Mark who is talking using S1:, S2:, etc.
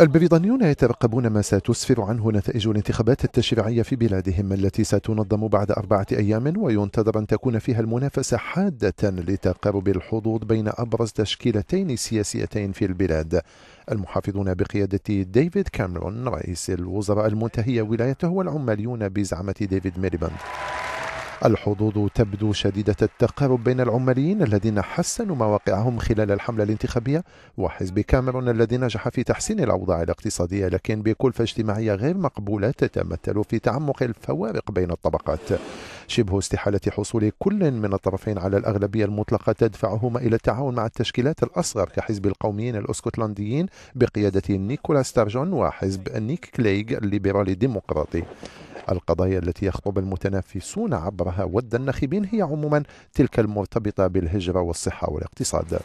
S1: البريطانيون يترقبون ما ستسفر عنه نتائج الانتخابات التشريعية في بلادهم التي ستنظم بعد أربعة أيام وينتظر أن تكون فيها المنافسة حادة لتقارب الحظوظ بين أبرز تشكيلتين سياسيتين في البلاد المحافظون بقيادة ديفيد كاميرون رئيس الوزراء المنتهية ولايته والعماليون بزعمة ديفيد ميليباند الحظوظ تبدو شديدة التقارب بين العماليين الذين حسنوا مواقعهم خلال الحملة الانتخابية وحزب كاميرون الذي نجح في تحسين الأوضاع الاقتصادية لكن بكلفة اجتماعية غير مقبولة تتمثل في تعمق الفوارق بين الطبقات شبه استحالة حصول كل من الطرفين على الأغلبية المطلقة تدفعهما إلى التعاون مع التشكيلات الأصغر كحزب القوميين الأسكتلنديين بقيادة نيكولا ستارجون وحزب نيك كليغ الليبرالي الديمقراطي القضايا التي يخطب المتنافسون عبرها ود الناخبين هي عموما تلك المرتبطة بالهجرة والصحة والاقتصاد